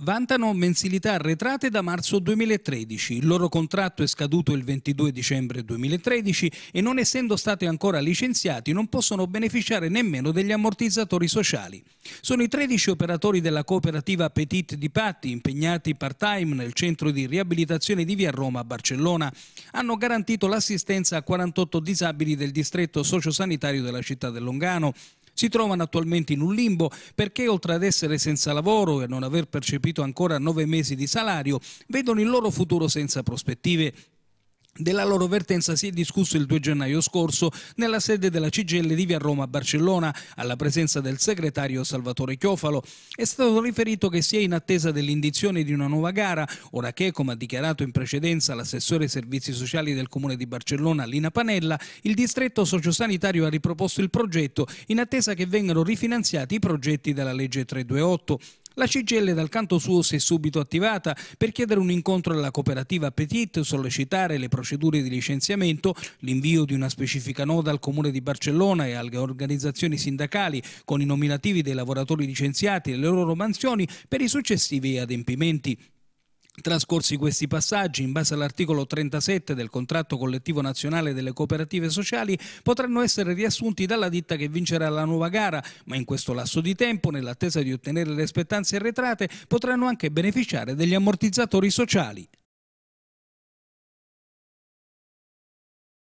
vantano mensilità arretrate da marzo 2013. Il loro contratto è scaduto il 22 dicembre 2013 e non essendo stati ancora licenziati non possono beneficiare nemmeno degli ammortizzatori sociali. Sono i 13 operatori della cooperativa Petit di Patti impegnati part-time nel centro di riabilitazione di Via Roma a Barcellona. Hanno garantito l'assistenza a 48 disabili del distretto sociosanitario della città del Longano si trovano attualmente in un limbo perché oltre ad essere senza lavoro e non aver percepito ancora nove mesi di salario, vedono il loro futuro senza prospettive della loro vertenza si è discusso il 2 gennaio scorso nella sede della CGL di Via Roma a Barcellona, alla presenza del segretario Salvatore Chiofalo. È stato riferito che si è in attesa dell'indizione di una nuova gara, ora che, come ha dichiarato in precedenza l'assessore ai servizi sociali del Comune di Barcellona, Lina Panella, il distretto sociosanitario ha riproposto il progetto in attesa che vengano rifinanziati i progetti della legge 328. La CGL dal canto suo si è subito attivata per chiedere un incontro alla cooperativa Petit, sollecitare le procedure di licenziamento, l'invio di una specifica nota al Comune di Barcellona e alle organizzazioni sindacali con i nominativi dei lavoratori licenziati e le loro mansioni per i successivi adempimenti. Trascorsi questi passaggi, in base all'articolo 37 del contratto collettivo nazionale delle cooperative sociali, potranno essere riassunti dalla ditta che vincerà la nuova gara, ma in questo lasso di tempo, nell'attesa di ottenere le aspettanze arretrate, potranno anche beneficiare degli ammortizzatori sociali.